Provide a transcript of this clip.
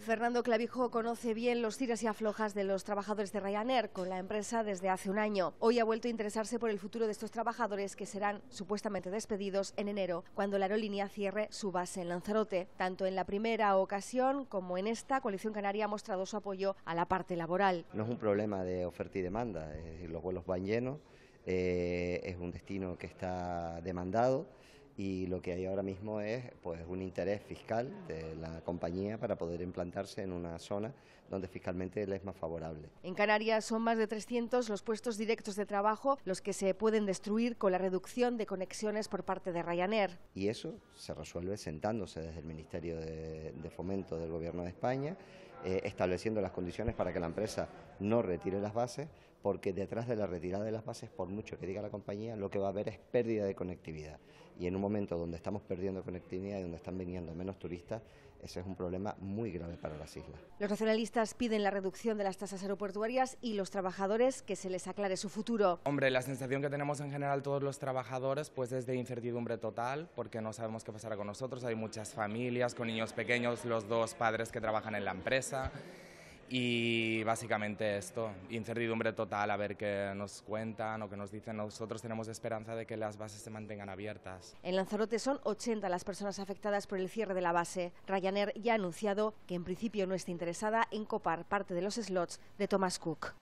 Fernando Clavijo conoce bien los tiras y aflojas de los trabajadores de Ryanair con la empresa desde hace un año. Hoy ha vuelto a interesarse por el futuro de estos trabajadores que serán supuestamente despedidos en enero, cuando la aerolínea cierre su base en Lanzarote. Tanto en la primera ocasión como en esta, Coalición Canaria ha mostrado su apoyo a la parte laboral. No es un problema de oferta y demanda, es decir, los vuelos van llenos, eh, es un destino que está demandado y lo que hay ahora mismo es pues un interés fiscal de la compañía para poder implantarse en una zona donde fiscalmente le es más favorable. En Canarias son más de 300 los puestos directos de trabajo los que se pueden destruir con la reducción de conexiones por parte de Ryanair. Y eso se resuelve sentándose desde el Ministerio de Fomento del Gobierno de España eh, estableciendo las condiciones para que la empresa no retire las bases, porque detrás de la retirada de las bases, por mucho que diga la compañía, lo que va a haber es pérdida de conectividad. Y en un momento donde estamos perdiendo conectividad y donde están viniendo menos turistas, ese es un problema muy grave para las islas. Los nacionalistas piden la reducción de las tasas aeroportuarias y los trabajadores que se les aclare su futuro. Hombre, la sensación que tenemos en general todos los trabajadores pues es de incertidumbre total, porque no sabemos qué pasará con nosotros. Hay muchas familias con niños pequeños, los dos padres que trabajan en la empresa y básicamente esto, incertidumbre total a ver qué nos cuentan o qué nos dicen. Nosotros tenemos esperanza de que las bases se mantengan abiertas. En Lanzarote son 80 las personas afectadas por el cierre de la base. Ryanair ya ha anunciado que en principio no está interesada en copar parte de los slots de Thomas Cook.